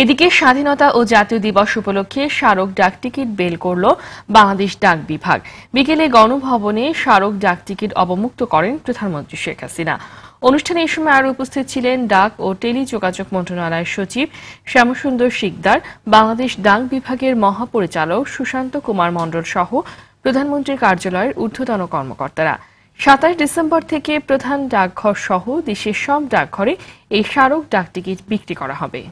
এদিকে স্বাধীনতা ও জাতীয় দিবস উপলক্ষে স্মারক ডাকটিকিট বেল করল বাংলাদেশ ডাক বিভাগ বিকেলে গণভবনে স্মারক ডাকটিকিট অবমুক্ত করেন প্রধানমন্ত্রী শেখ হাসিনা অনুষ্ঠানে এই সময় আরও উপস্থিত ছিলেন ডাক ও টেলিযোগাযোগ মন্ত্রণালয়ের সচিব শ্যামসুন্দর শিকদার বাংলাদেশ ডাক বিভাগের মহাপরিচালক সুশান্ত কুমার মণ্ডল সহ প্রধানমন্ত্রীর কার্যালয়ের ঊর্ধ্বতন কর্মকর্তারা সাতাশ ডিসেম্বর থেকে প্রধান ডাকঘর সহ দেশের সব ডাকঘরে এই স্মারক ডাকটিকিট বিক্রি করা হবে